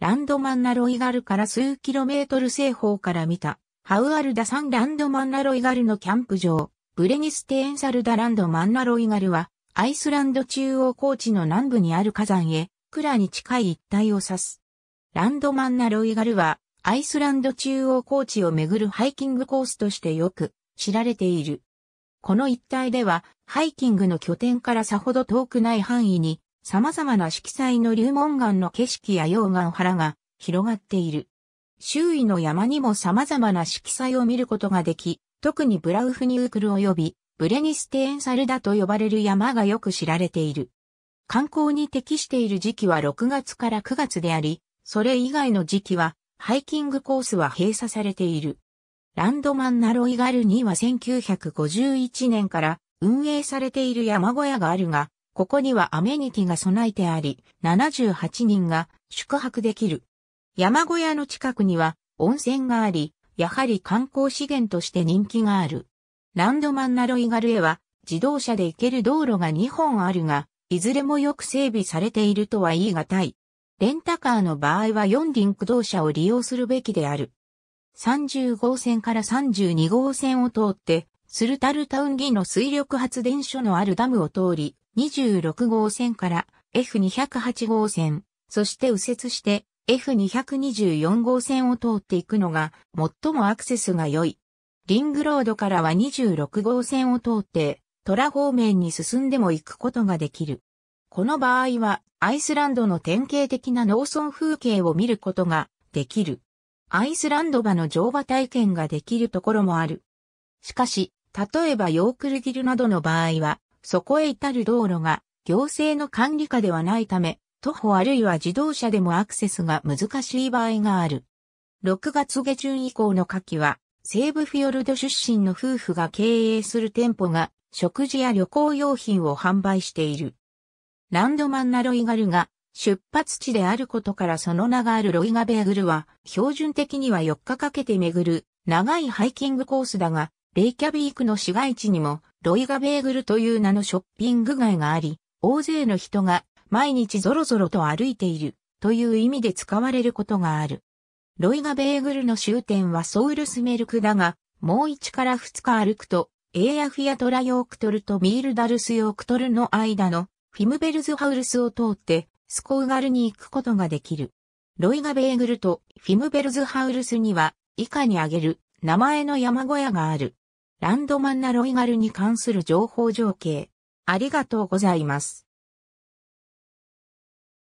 ランドマンナロイガルから数キロメートル西方から見た、ハウアルダサンランドマンナロイガルのキャンプ場、ブレニステーンサルダランドマンナロイガルは、アイスランド中央高地の南部にある火山へ、クラに近い一帯を指す。ランドマンナロイガルは、アイスランド中央高地をめぐるハイキングコースとしてよく知られている。この一帯では、ハイキングの拠点からさほど遠くない範囲に、様々な色彩の流紋岩の景色や溶岩原が広がっている。周囲の山にも様々な色彩を見ることができ、特にブラウフニュークル及びブレニステーンサルダと呼ばれる山がよく知られている。観光に適している時期は6月から9月であり、それ以外の時期はハイキングコースは閉鎖されている。ランドマンナロイガルには1951年から運営されている山小屋があるが、ここにはアメニティが備えてあり、78人が宿泊できる。山小屋の近くには温泉があり、やはり観光資源として人気がある。ランドマンナロイガルへは自動車で行ける道路が2本あるが、いずれもよく整備されているとは言い難い。レンタカーの場合は4輪駆動車を利用するべきである。30号線から32号線を通って、スルタルタウンギの水力発電所のあるダムを通り、26号線から F208 号線、そして右折して F224 号線を通っていくのが最もアクセスが良い。リングロードからは26号線を通ってトラ方面に進んでも行くことができる。この場合はアイスランドの典型的な農村風景を見ることができる。アイスランド馬の乗馬体験ができるところもある。しかし、例えばヨークルギルなどの場合は、そこへ至る道路が行政の管理下ではないため、徒歩あるいは自動車でもアクセスが難しい場合がある。6月下旬以降の夏季は、西部フィヨルド出身の夫婦が経営する店舗が、食事や旅行用品を販売している。ランドマンナロイガルが出発地であることからその名があるロイガベーグルは標準的には4日かけて巡る長いハイキングコースだがレイキャビークの市街地にもロイガベーグルという名のショッピング街があり、大勢の人が毎日ぞろぞろと歩いているという意味で使われることがある。ロイガベーグルの終点はソウルスメルクだが、もう1から2日歩くと、エーヤフィアトラヨークトルとミールダルスヨークトルの間のフィムベルズハウルスを通ってスコウガルに行くことができる。ロイガベーグルとフィムベルズハウルスには以下に挙げる名前の山小屋がある。ランドマンナロイガルに関する情報情景。ありがとうございます。